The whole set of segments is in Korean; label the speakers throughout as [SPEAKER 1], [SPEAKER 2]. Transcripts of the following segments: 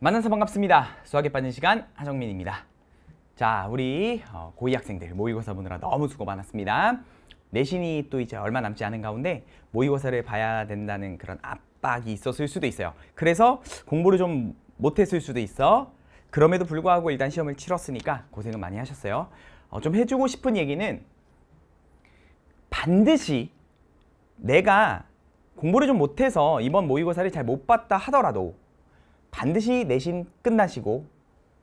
[SPEAKER 1] 만나서 반갑습니다. 수학에 빠진 시간 하정민입니다. 자, 우리 어, 고2 학생들 모의고사 보느라 너무 수고 많았습니다. 내신이 또 이제 얼마 남지 않은 가운데 모의고사를 봐야 된다는 그런 압박이 있었을 수도 있어요. 그래서 공부를 좀 못했을 수도 있어. 그럼에도 불구하고 일단 시험을 치렀으니까 고생을 많이 하셨어요. 어, 좀 해주고 싶은 얘기는 반드시 내가 공부를 좀 못해서 이번 모의고사를 잘 못 봤다 하더라도 반드시 내신 끝나시고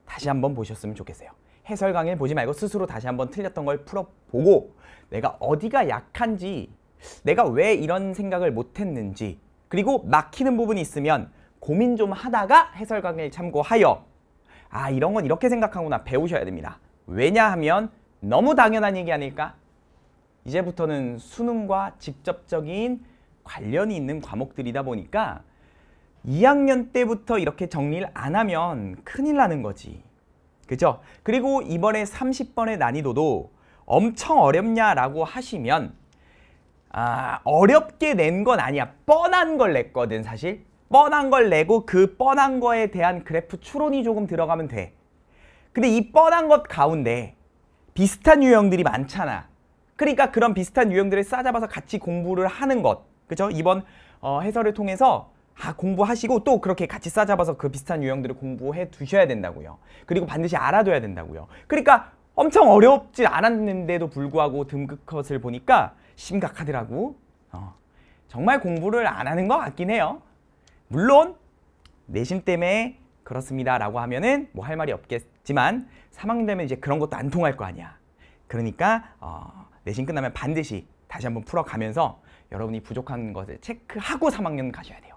[SPEAKER 1] 다시 한번 보셨으면 좋겠어요. 해설 강의를 보지 말고 스스로 다시 한번 틀렸던 걸 풀어보고 내가 어디가 약한지 내가 왜 이런 생각을 못했는지 그리고 막히는 부분이 있으면 고민 좀 하다가 해설 강의를 참고하여 아 이런 건 이렇게 생각하구나 배우셔야 됩니다. 왜냐하면 너무 당연한 얘기 아닐까? 이제부터는 수능과 직접적인 관련이 있는 과목들이다 보니까 2학년 때부터 이렇게 정리를 안 하면 큰일 나는 거지. 그죠? 그리고 이번에 30번의 난이도도 엄청 어렵냐라고 하시면 아, 어렵게 낸 건 아니야. 뻔한 걸 냈거든, 사실. 뻔한 걸 내고 그 뻔한 거에 대한 그래프 추론이 조금 들어가면 돼. 근데 이 뻔한 것 가운데 비슷한 유형들이 많잖아. 그러니까 그런 비슷한 유형들을 싸잡아서 같이 공부를 하는 것. 그죠? 이번 어, 해설을 통해서 아, 공부하시고 또 그렇게 같이 싸잡아서 그 비슷한 유형들을 공부해 두셔야 된다고요. 그리고 반드시 알아둬야 된다고요. 그러니까 엄청 어렵지 않았는데도 불구하고 등급컷을 보니까 심각하더라고. 어. 정말 공부를 안 하는 것 같긴 해요. 물론 내신 때문에 그렇습니다 라고 하면은 뭐 할 말이 없겠지만 사망 되면 이제 그런 것도 안 통할 거 아니야. 그러니까 어, 내신 끝나면 반드시 다시 한번 풀어가면서 여러분이 부족한 것을 체크하고 3학년 가셔야 돼요.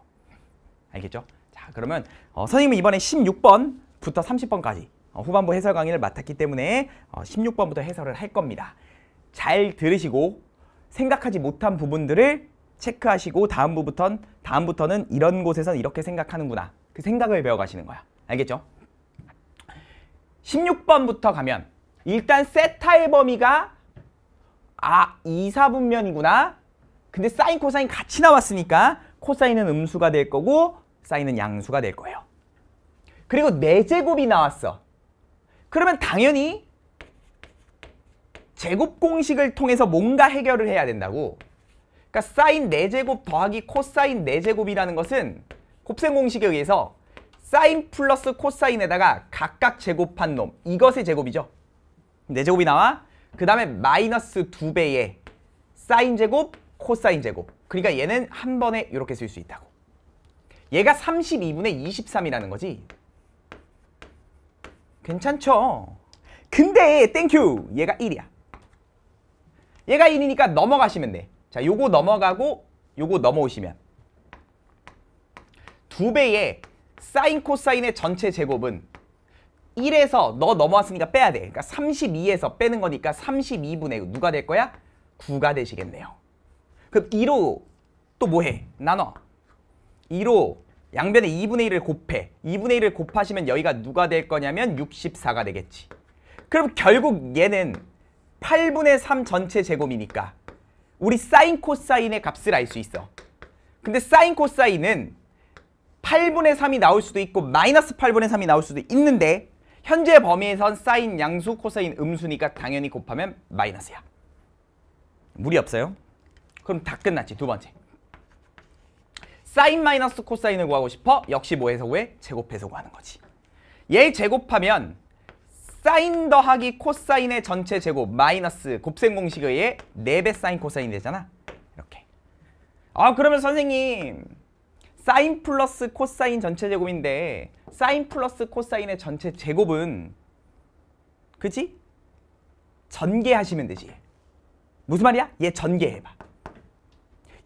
[SPEAKER 1] 알겠죠? 자 그러면 어, 선생님은 이번에 16번부터 30번까지 어, 후반부 해설 강의를 맡았기 때문에 어, 16번부터 해설을 할 겁니다. 잘 들으시고 생각하지 못한 부분들을 체크하시고 다음부부터는 다음부터는 이런 곳에선 이렇게 생각하는구나 그 생각을 배워가시는 거야. 알겠죠? 16번부터 가면 일단 세타의 범위가 아 2, 4분면이구나 근데 사인 코사인 같이 나왔으니까 코사인은 음수가 될 거고 사인은 양수가 될 거예요. 그리고 4제곱이 나왔어. 그러면 당연히 제곱 공식을 통해서 뭔가 해결을 해야 된다고. 그러니까 사인 4제곱 더하기 코사인 4제곱이라는 것은 곱셈 공식에 의해서 사인 플러스 코사인에다가 각각 제곱한 놈. 이것의 제곱이죠. 4제곱이 나와. 그 다음에 마이너스 2배의 사인 제곱, 코사인 제곱. 그러니까 얘는 한 번에 이렇게 쓸 수 있다고. 얘가 32분의 23이라는 거지. 괜찮죠? 근데 땡큐! 얘가 1이야. 얘가 1이니까 넘어가시면 돼. 자, 요거 넘어가고 요거 넘어오시면 두 배의 사인 코사인의 전체 제곱은 1에서 너 넘어왔으니까 빼야 돼. 그러니까 32에서 빼는 거니까 32분의 누가 될 거야? 9가 되시겠네요. 그럼 2로 또 뭐해? 나눠. 2로 양변에 2분의 1을 곱해. 2분의 1을 곱하시면 여기가 누가 될 거냐면 64가 되겠지. 그럼 결국 얘는 8분의 3 전체 제곱이니까 우리 사인 코사인의 값을 알 수 있어. 근데 사인 코사인은 8분의 3이 나올 수도 있고 마이너스 8분의 3이 나올 수도 있는데 현재 범위에선 사인 양수 코사인 음수니까 당연히 곱하면 마이너스야. 무리 없어요? 그럼 다 끝났지. 두 번째. 사인 마이너스 코사인을 구하고 싶어? 역시 뭐에서 구해? 제곱해서 구하는 거지. 얘 제곱하면 사인 더하기 코사인의 전체 제곱 마이너스 곱셈 공식에 의해 4배 사인 코사인 되잖아. 이렇게. 아 그러면 선생님 사인 플러스 코사인 전체 제곱인데 사인 플러스 코사인의 전체 제곱은 그지? 전개하시면 되지. 무슨 말이야? 얘 전개해봐.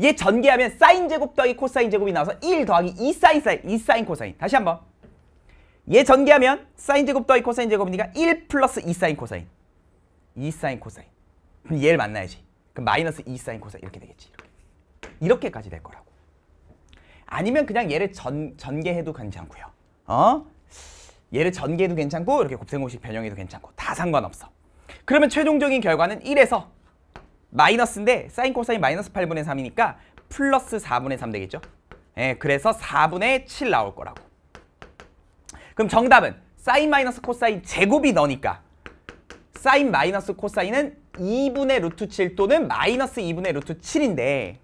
[SPEAKER 1] 얘 전개하면 사인 제곱 더하기 코사인 제곱이 나와서 1 더하기 2 사인 사인 2 사인 코사인 다시 한번 얘 전개하면 사인 제곱 더하기 코사인 제곱이니까 1 플러스 2 사인 코사인 2 사인 코사인 그럼 얘를 만나야지 그럼 마이너스 2 사인 코사인 이렇게 되겠지 이렇게. 까지될 거라고 아니면 그냥 얘를 전, 전개해도 괜찮고요 어? 얘를 전개해도 괜찮고 이렇게 곱셈공식 변형해도 괜찮고 다 상관없어 그러면 최종적인 결과는 1에서 마이너스인데 사인 코사인 마이너스 8분의 3이니까 플러스 4분의 3 되겠죠? 예, 그래서 4분의 7 나올 거라고. 그럼 정답은 사인 마이너스 코사인 제곱이 너니까 사인 마이너스 코사인은 2분의 루트 7 또는 마이너스 2분의 루트 7인데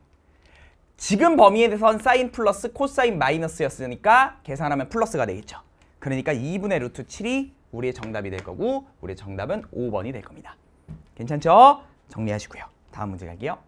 [SPEAKER 1] 지금 범위에 대해서는 사인 플러스 코사인 마이너스였으니까 계산하면 플러스가 되겠죠. 그러니까 2분의 루트 7이 우리의 정답이 될 거고 우리의 정답은 5번이 될 겁니다. 괜찮죠? 정리하시고요. 다음 문제 갈게요.